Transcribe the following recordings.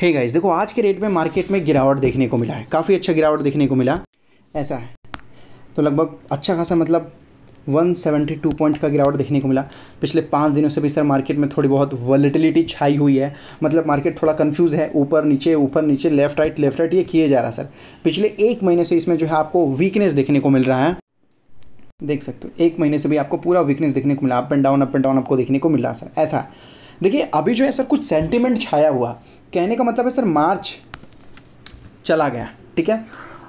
hey guys देखो आज के रेट में मार्केट में गिरावट देखने को मिला है काफ़ी अच्छा गिरावट देखने को मिला ऐसा है तो लगभग अच्छा खासा मतलब 172 पॉइंट का गिरावट देखने को मिला पिछले पाँच दिनों से भी सर मार्केट में थोड़ी बहुत वॉलिटिलिटी छाई हुई है मतलब मार्केट थोड़ा कंफ्यूज है ऊपर नीचे ऊपर नीचे लेफ्ट राइट लेफ्ट राइट ये किए जा रहा है सर पिछले एक महीने से इसमें जो है आपको वीकनेस देखने को मिल रहा है देख सकते हो एक महीने से भी आपको पूरा वीकनेस देखने को मिला up and down up and down आपको देखने को मिल रहा सर ऐसा देखिए अभी जो है सर कुछ सेंटिमेंट छाया हुआ कहने का मतलब है सर मार्च चला गया ठीक है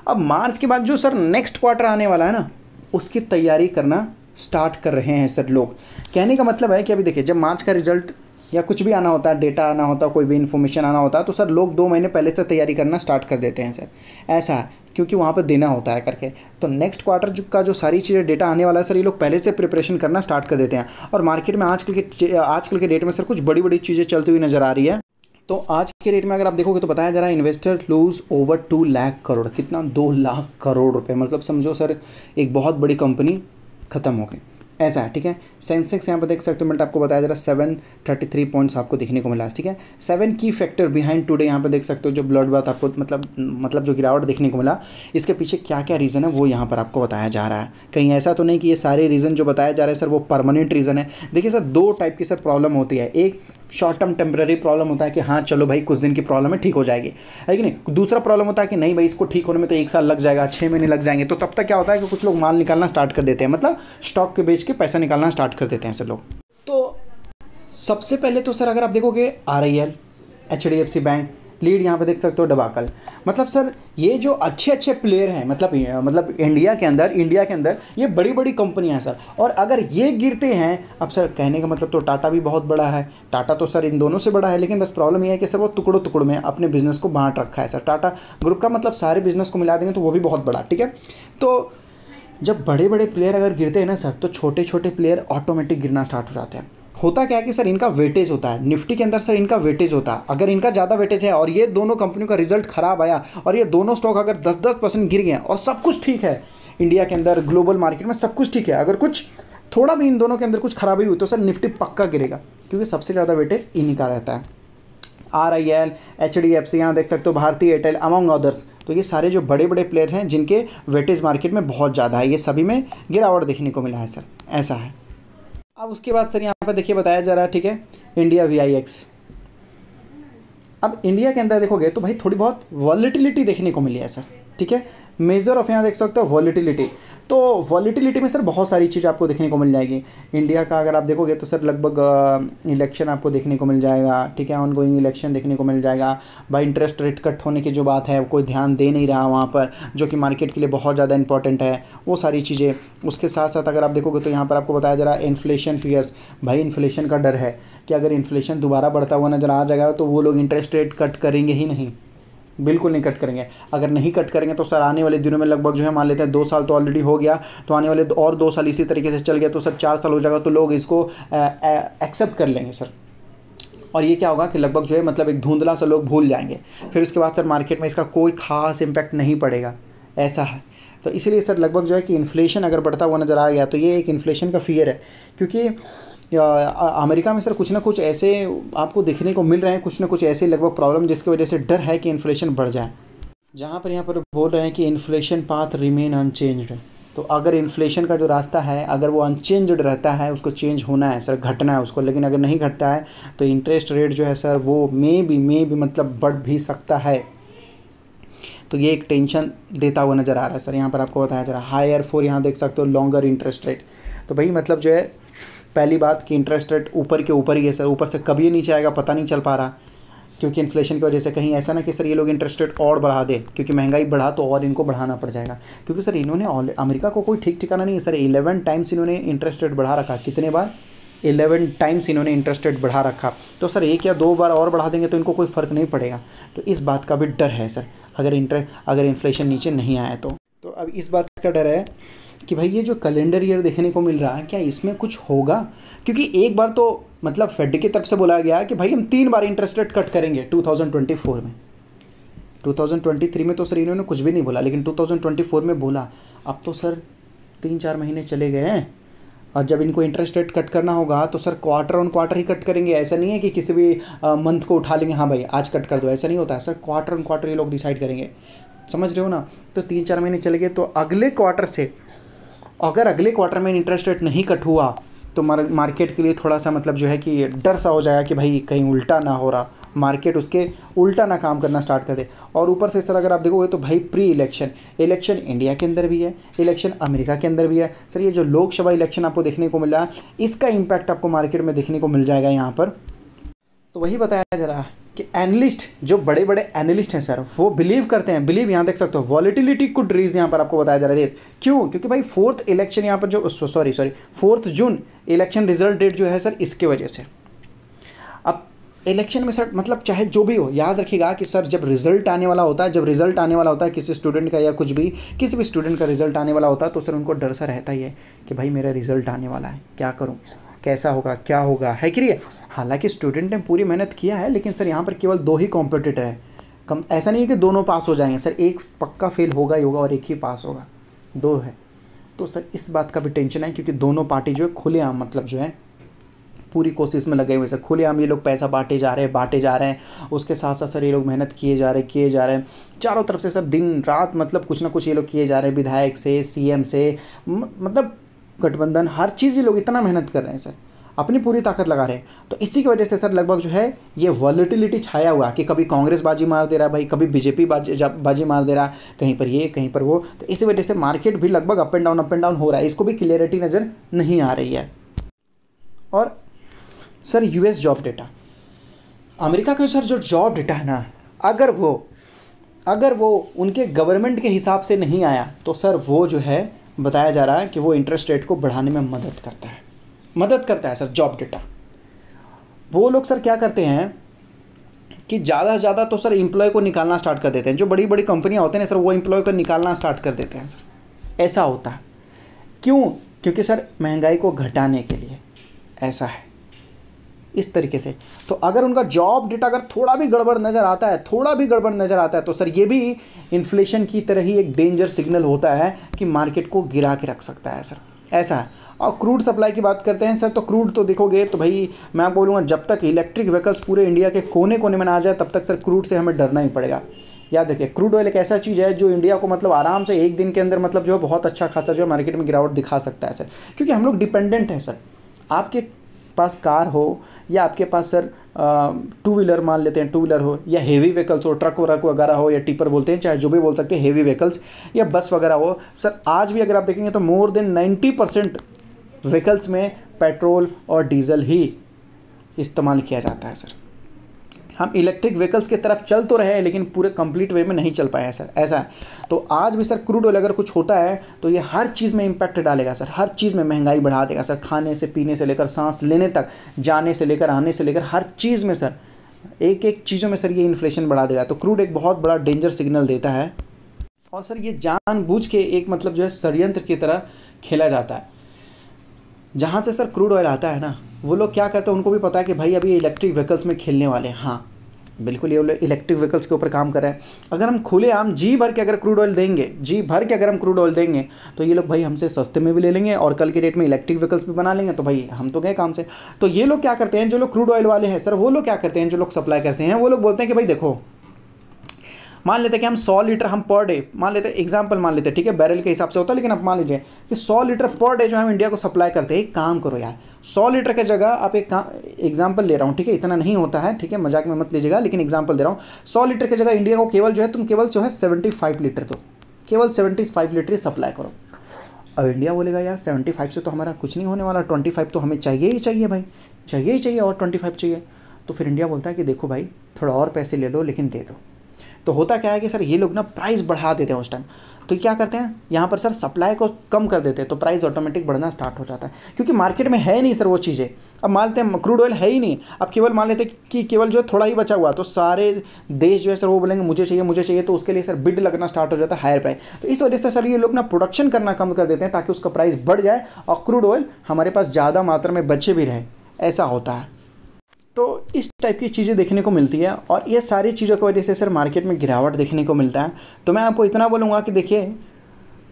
अब मार्च के बाद जो सर नेक्स्ट क्वार्टर आने वाला है ना उसकी तैयारी करना स्टार्ट कर रहे हैं सर लोग कहने का मतलब है कि अभी देखिए जब मार्च का रिजल्ट या कुछ भी आना होता है डेटा आना होता है कोई भी इन्फॉर्मेशन आना होता है तो सर लोग दो महीने पहले से तैयारी करना स्टार्ट कर देते हैं सर ऐसा है क्योंकि वहाँ पर देना होता है करके तो नेक्स्ट क्वार्टर जो का जो सारी चीज़ें डेटा आने वाला है सर ये लोग पहले से प्रिपरेशन करना स्टार्ट कर देते हैं और मार्केट में आजकल के आजकल के डेट में सर कुछ बड़ी बड़ी चीज़ें चलती हुई नज़र आ रही है तो आज के रेट में अगर आप देखोगे तो बताया जा रहा है investor lose over two lakh crore कितना दो लाख करोड़ रुपए मतलब समझो सर एक बहुत बड़ी कंपनी ख़त्म हो गई ऐसा है ठीक है सेंसेक्स यहाँ पर देख सकते हो मिनट आपको बताया जरा सेवन थर्टी थ्री पॉइंट्स आपको देखने को मिला ठीक है सेवन की फैक्टर बिहाइंड टुडे यहाँ पर देख सकते हो जो ब्लड बात आपको मतलब मतलब जो गिरावट देखने को मिला इसके पीछे क्या क्या रीज़न है वो यहाँ पर आपको बताया जा रहा है कहीं ऐसा तो नहीं कि ये सारे रीज़न जो बताया जा रहा है सर वो परमानेंट रीज़न है देखिए सर दो टाइप की सर प्रॉब्लम होती है एक शॉर्ट टर्म टेम्प्रेरी प्रॉब्लम होता है कि हाँ चलो भाई कुछ दिन की प्रॉब्लम है ठीक हो जाएगी है कि नहीं दूसरा प्रॉब्लम होता है कि नहीं भाई इसको ठीक होने में तो एक साल लग जाएगा छः महीने लग जाएंगे तो तब तक क्या होता है कि कुछ लोग माल निकालना स्टार्ट कर देते हैं मतलब स्टॉक के बेच के पैसा निकालना स्टार्ट कर देते हैं सर लोग तो सबसे पहले तो सर अगर आप देखोगे R I L H D F C bank lead यहाँ पे देख सकते हो डबाकल मतलब सर ये जो अच्छे अच्छे प्लेयर हैं मतलब मतलब इंडिया के अंदर इंडिया के अंदर ये बड़ी बड़ी कंपनियाँ हैं सर और अगर ये गिरते हैं अब सर कहने का मतलब तो टाटा भी बहुत बड़ा है टाटा तो सर इन दोनों से बड़ा है लेकिन बस प्रॉब्लम ये है कि सर वो टुकड़ों टुकड़ों में अपने बिज़नेस को बांट रखा है सर टाटा ग्रुप का मतलब सारे बिज़नेस को मिला देंगे तो वो भी बहुत बड़ा ठीक है तो जब बड़े बड़े प्लेयर अगर गिरते हैं ना सर तो छोटे छोटे प्लेयर ऑटोमेटिक गिरना स्टार्ट हो जाते हैं होता क्या है कि सर इनका वेटेज होता है निफ्टी के अंदर सर इनका वेटेज होता है अगर इनका ज़्यादा वेटेज है और ये दोनों कंपनियों का रिजल्ट खराब आया और ये दोनों स्टॉक अगर दस दस परसेंट गिर गए और सब कुछ ठीक है इंडिया के अंदर ग्लोबल मार्केट में सब कुछ ठीक है अगर कुछ थोड़ा भी इन दोनों के अंदर कुछ खराबी हुई तो सर निफ्टी पक्का गिरेगा क्योंकि सबसे ज़्यादा वेटेज इन्हीं का रहता है R I L H D F C यहाँ देख सकते हो भारतीय एयरटेल अमंग अदर्स तो ये सारे जो बड़े बड़े प्लेयर हैं जिनके वेटेज मार्केट में बहुत ज़्यादा है ये सभी में गिरावट देखने को मिला है सर ऐसा है अब उसके बाद सर यहाँ पर देखिए बताया जा रहा है ठीक है इंडिया वी आई एक्स अब इंडिया के अंदर देखोगे तो भाई थोड़ी बहुत वॉलिटिलिटी देखने को मिली है सर ठीक है मेजर ऑफ यहाँ देख सकते हो वॉलिटिलिटी तो वॉलीटिलिटी में सर बहुत सारी चीज़ आपको देखने को मिल जाएगी इंडिया का अगर आप देखोगे तो सर लगभग इलेक्शन आपको देखने को मिल जाएगा ठीक है ऑनगोइंग इलेक्शन देखने को मिल जाएगा भाई इंटरेस्ट रेट कट होने की जो बात है कोई ध्यान दे नहीं रहा वहाँ पर जो कि मार्केट के लिए बहुत ज़्यादा इंपॉर्टेंट है वो सारी चीज़ें उसके साथ साथ अगर आप देखोगे तो यहाँ पर आपको बताया जा रहा है इन्फ्लेशन फिगर्स भाई इन्फ्लेशन का डर है कि अगर इन्फ्लेशन दोबारा बढ़ता हुआ नज़र आ जाएगा तो वो लोग इंटरेस्ट रेट कट करेंगे ही नहीं बिल्कुल नहीं कट करेंगे अगर नहीं कट करेंगे तो सर आने वाले दिनों में लगभग जो है मान लेते हैं दो साल तो ऑलरेडी हो गया तो आने वाले तो और दो साल इसी तरीके से चल गया तो सर चार साल हो जाएगा तो लोग इसको एक्सेप्ट कर लेंगे सर और ये क्या होगा कि लगभग जो है मतलब एक धुंधला सा लोग भूल जाएंगे फिर उसके बाद सर मार्केट में इसका कोई खास इम्पैक्ट नहीं पड़ेगा ऐसा है तो इसीलिए सर लगभग जो है कि इन्फ्लेशन अगर बढ़ता हुआ नज़र आ गया तो ये एक इन्फ्लेशन का फियर है क्योंकि अमेरिका में सर कुछ ना कुछ ऐसे आपको देखने को मिल रहे हैं कुछ ना कुछ ऐसे लगभग प्रॉब्लम जिसकी वजह से डर है कि इन्फ्लेशन बढ़ जाए जहाँ पर यहाँ पर बोल रहे हैं कि इन्फ्लेशन पाथ रिमेन अनचेंज्ड तो अगर इन्फ्लेशन का जो रास्ता है अगर वो अनचेंज्ड रहता है उसको चेंज होना है सर घटना है उसको लेकिन अगर नहीं घटता है तो इंटरेस्ट रेट जो है सर वो मे भी मे भी मतलब बढ़ भी सकता है तो ये एक टेंशन देता हुआ नज़र आ रहा है सर यहाँ पर आपको बताया जा रहा है हायर फोर यहाँ देख सकते हो लॉन्गर इंटरेस्ट रेट तो भाई मतलब जो है पहली बात कि इंटरेस्ट रेट ऊपर के ऊपर ही है सर ऊपर से कभी नीचे आएगा पता नहीं चल पा रहा क्योंकि इन्फ्लेशन की वजह से कहीं ऐसा ना कि सर ये लोग इंटरेस्ट रेट और बढ़ा दे क्योंकि महंगाई बढ़ा तो और इनको बढ़ाना पड़ जाएगा क्योंकि सर इन्होंने अमेरिका को कोई ठीक ठिकाना नहीं है सर इलेवन टाइम्स इन्होंने इंटरेस्ट रेट बढ़ा रखा कितने बार इलेवन टाइम्स इन्होंने इंटरेस्ट रेट बढ़ा रखा तो सर एक या दो बार और बढ़ा देंगे तो इनको कोई फ़र्क नहीं पड़ेगा तो इस बात का भी डर है सर अगर इंटरेस्ट अगर इन्फ्लेशन नीचे नहीं आया तो।, तो अब इस बात का डर है कि भाई ये जो कैलेंडर ईयर देखने को मिल रहा है क्या इसमें कुछ होगा क्योंकि एक बार तो मतलब फेड की तरफ से बोला गया कि भाई हम तीन बार इंटरेस्ट रेट कट करेंगे 2024 में 2023 में तो सर इन्होंने कुछ भी नहीं बोला लेकिन 2024 में बोला अब तो सर तीन चार महीने चले गए हैं और जब इनको इंटरेस्ट रेट कट करना होगा तो सर क्वार्टर ऑन क्वार्टर ही कट करेंगे ऐसा नहीं है कि किसी भी मंथ को उठा लेंगे हाँ भाई आज कट कर दो ऐसा नहीं होता है सर क्वार्टर ऑन क्वार्टर ये लोग डिसाइड करेंगे समझ रहे हो ना तो तीन चार महीने चले गए तो अगले क्वार्टर से अगर अगले क्वार्टर में इंटरेस्ट रेट नहीं कट हुआ तो मार, मार्केट के लिए थोड़ा सा मतलब जो है कि डर सा हो जाएगा कि भाई कहीं उल्टा ना हो रहा मार्केट उसके उल्टा ना काम करना स्टार्ट कर दे और ऊपर से इस तरह अगर आप देखोगे तो भाई प्री इलेक्शन इलेक्शन इंडिया के अंदर भी है इलेक्शन अमेरिका के अंदर भी है सर ये जो लोकसभा इलेक्शन आपको देखने को मिला है इसका इम्पैक्ट आपको मार्केट में देखने को मिल जाएगा यहाँ पर तो वही बताया जा रहा है कि एनालिस्ट जो बड़े बड़े एनालिस्ट हैं सर वो बिलीव करते हैं बिलीव यहाँ देख सकते हो वॉलिटिलिटी कुड रेज यहाँ पर आपको बताया जा रहा है रेज क्यों क्योंकि भाई फोर्थ इलेक्शन यहाँ पर जो sorry sorry fourth June election result date जो है सर इसके वजह से अब इलेक्शन में सर मतलब चाहे जो भी हो याद रखिएगा कि सर जब रिजल्ट आने वाला होता है जब रिजल्ट आने वाला होता है किसी स्टूडेंट का या कुछ भी किसी भी स्टूडेंट का रिजल्ट आने वाला होता है तो सर उनको डर सा रहता ही है कि भाई मेरा रिजल्ट आने वाला है क्या करूँ कैसा होगा क्या होगा है कि नहीं हालांकि स्टूडेंट ने पूरी मेहनत किया है लेकिन सर यहाँ पर केवल दो ही कॉम्पिटिटर हैं कम ऐसा नहीं है कि दोनों पास हो जाएंगे सर एक पक्का फेल होगा ही होगा और एक ही पास होगा दो है तो सर इस बात का भी टेंशन है क्योंकि दोनों पार्टी जो है खुलेआम मतलब जो है पूरी कोशिश में लगे हुए सर खुलेआम ये लोग पैसा बांटे जा रहे हैं बांटे जा रहे हैं उसके साथ साथ सर ये लोग मेहनत किए जा रहे हैं किए जा रहे हैं चारों तरफ से सर दिन रात मतलब कुछ ना कुछ ये लोग किए जा रहे हैं विधायक से सीएम से मतलब गठबंधन हर चीज़ ही लोग इतना मेहनत कर रहे हैं सर अपनी पूरी ताकत लगा रहे हैं तो इसी की वजह से सर लगभग जो है ये वॉलिटिलिटी छाया हुआ कि कभी कांग्रेस बाजी मार दे रहा है भाई कभी बीजेपी बाजी बाजी मार दे रहा है कहीं पर ये कहीं पर वो तो इसी वजह से मार्केट भी लगभग up and down up and down हो रहा है इसको भी क्लियरिटी नज़र नहीं आ रही है और sir US job data America का सर जो जॉब डेटा है ना अगर वो अगर वो उनके गवर्नमेंट के हिसाब से नहीं आया तो सर वो जो है बताया जा रहा है कि वो इंटरेस्ट रेट को बढ़ाने में मदद करता है मदद करता है सर जॉब डेटा वो लोग सर क्या करते हैं कि ज़्यादा से ज़्यादा तो सर इम्प्लॉय को निकालना स्टार्ट कर देते हैं जो बड़ी बड़ी कंपनियाँ होती हैं सर वो इम्प्लॉय को निकालना स्टार्ट कर देते हैं सर ऐसा होता है क्यों क्योंकि सर महंगाई को घटाने के लिए ऐसा है इस तरीके से तो अगर उनका जॉब डेटा अगर थोड़ा भी गड़बड़ नज़र आता है थोड़ा भी गड़बड़ नज़र आता है तो सर ये भी इन्फ्लेशन की तरह ही एक डेंजर सिग्नल होता है कि मार्केट को गिरा के रख सकता है सर ऐसा है और क्रूड सप्लाई की बात करते हैं सर तो क्रूड तो देखोगे तो भाई मैं आपको बोलूँगा जब तक इलेक्ट्रिक व्हीकल्स पूरे इंडिया के कोने कोने में ना आ जाए तब तक सर क्रूड से हमें डरना ही पड़ेगा याद रखिए क्रूड ऑयल एक ऐसा चीज़ है जो इंडिया को मतलब आराम से एक दिन के अंदर मतलब जो है बहुत अच्छा खासा जो है मार्केट में गिरावट दिखा सकता है सर क्योंकि हम लोग डिपेंडेंट हैं सर आपके पास कार हो या आपके पास सर टू व्हीलर मान लेते हैं टू व्हीलर हो या हेवी व्हीकल्स हो ट्रक व्रक वगैरह हो या टिपर बोलते हैं चाहे जो भी बोल सकते हैं हेवी व्हीकल्स या बस वगैरह हो सर आज भी अगर आप देखेंगे तो more than ninety percent vehicles में पेट्रोल और डीजल ही इस्तेमाल किया जाता है सर हम इलेक्ट्रिक व्हीकल्स की तरफ चल तो रहे हैं लेकिन पूरे कंप्लीट वे में नहीं चल पाए हैं सर ऐसा है तो आज भी सर क्रूड ऑयल अगर कुछ होता है तो ये हर चीज़ में इम्पैक्ट डालेगा सर हर चीज़ में महंगाई बढ़ा देगा सर खाने से पीने से लेकर सांस लेने तक जाने से लेकर आने से लेकर हर चीज़ में सर एक एक चीज़ों में सर ये इन्फ्लेशन बढ़ा देगा तो क्रूड एक बहुत बड़ा डेंजर सिग्नल देता है और सर ये जानबूझ के एक मतलब जो है षडयंत्र की तरह खेला जाता है जहाँ से सर क्रूड ऑयल आता है ना वो लोग क्या करते हैं उनको भी पता है कि भाई अभी इलेक्ट्रिक व्हीकल्स में खेलने वाले हैं हाँ बिल्कुल ये लोग इलेक्ट्रिक व्हीकल्स के ऊपर काम कर रहे हैं अगर हम खुले आम जी भर के अगर क्रूड ऑयल देंगे जी भर के अगर हम क्रूड ऑयल देंगे तो ये लोग भाई हमसे सस्ते में भी ले लेंगे और कल के डेट में इलेक्ट्रिक व्हीकल्स भी बना लेंगे तो भाई हम तो गए काम से तो ये लोग क्या करते हैं जो लोग क्रूड ऑयल वाले हैं सर वो लोग क्या करते हैं जो लोग सप्लाई करते हैं वो लोग बोलते हैं कि भाई देखो मान लेते हैं कि हम सौ लीटर हम पर डे मान लेते हैं एग्जाम्पल मान लेते हैं ठीक है बैरल के हिसाब से होता है लेकिन आप मान लीजिए कि सौ लीटर पर डे जो हम इंडिया को सप्लाई करते हैं काम करो यार सौ लीटर की जगह आप एक काम एग्जाम्पल ले रहा हूँ ठीक है इतना नहीं होता है ठीक है मजाक में मत लीजिएगा लेकिन एग्जाम्पल दे रहा हूँ सौ लीटर की जगह इंडिया को केवल जो है तुम केवल जो है सेवेंटी फाइव लीटर दो केवल सेवेंटी फाइव लीटर ही सप्लाई करो अब इंडिया बोलेगा यार सेवेंटी फाइव से तो हमारा कुछ नहीं होने वाला ट्वेंटी फाइव तो हमें चाहिए ही चाहिए भाई चाहिए ही चाहिए और ट्वेंटी फाइव चाहिए तो फिर इंडिया बोलता है कि देखो भाई थोड़ा और पैसे ले लो लेकिन दे दो तो होता क्या है कि सर ये लोग ना प्राइस बढ़ा देते हैं उस टाइम तो क्या करते हैं यहाँ पर सर सप्लाई को कम कर देते हैं तो प्राइस ऑटोमेटिक बढ़ना स्टार्ट हो जाता है क्योंकि मार्केट में है नहीं सर वो चीज़ें अब मान लेते हैं क्रूड ऑयल है ही नहीं अब केवल मान लेते हैं कि केवल जो थोड़ा ही बचा हुआ तो सारे देश जो है सर वो बोलेंगे मुझे चाहिए मुझे चाहिए तो उसके लिए सर बिड लगना स्टार्ट हो जाता है हायर प्राइस तो इस वजह से सर ये लोग ना प्रोडक्शन करना कम कर देते हैं ताकि उसका प्राइस बढ़ जाए और क्रूड ऑयल हमारे पास ज़्यादा मात्रा में बचे भी रहे ऐसा होता है तो इस टाइप की चीज़ें देखने को मिलती है और ये सारी चीज़ों की वजह से सर मार्केट में गिरावट देखने को मिलता है तो मैं आपको इतना बोलूँगा कि देखिए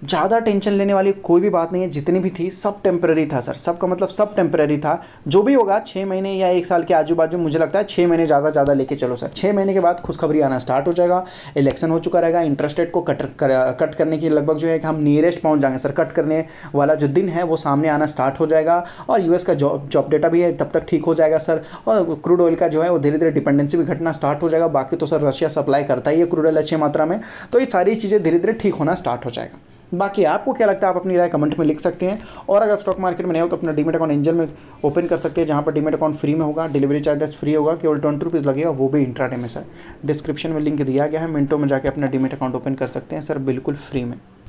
ज़्यादा टेंशन लेने वाली कोई भी बात नहीं है जितनी भी थी सब टेम्प्रेरी था सर सब का मतलब सब टेम्प्रेरी था जो भी होगा छः महीने या एक साल के आजू बाजू मुझे लगता है छः महीने ज़्यादा ज़्यादा लेके चलो सर छः महीने के बाद खुशखबरी आना स्टार्ट हो जाएगा इलेक्शन हो चुका रहेगा इंटरेस्ट रेट को कट कर, कट करने की लगभग जो है कि हम नियरेस्ट पहुँच जाएंगे सर कट करने वाला जो दिन है वो सामने आना स्टार्ट हो जाएगा और यू का जॉब जॉब डेटा भी है तब तक ठीक हो जाएगा सर और क्रूड ऑयल का जो है वो धीरे धीरे डिपेंडेंसी भी घटना स्टार्ट हो जाएगा बाकी तो सर रशिया सप्लाई करता ही है क्रूड ऑयल अच्छी मात्रा में तो ये सारी चीज़ें धीरे धीरे ठीक होना स्टार्ट हो जाएगा बाकी आपको क्या लगता है आप अपनी राय कमेंट में लिख सकते हैं और अगर स्टॉक मार्केट में नहीं हो तो अपना डीमेट अकाउंट एंजल में ओपन कर सकते हैं जहाँ पर डीमेट अकाउंट फ्री में होगा डिलीवरी चार्जेस फ्री होगा केवल ट्वेंटी रुपीज़ लगेगा वो भी इंट्राडे में सर डिस्क्रिप्शन में लिंक दिया गया है मिनटों में जाकर अपना डीमेट अकाउंट ओपन कर सकते हैं सर बिल्कुल फ्री में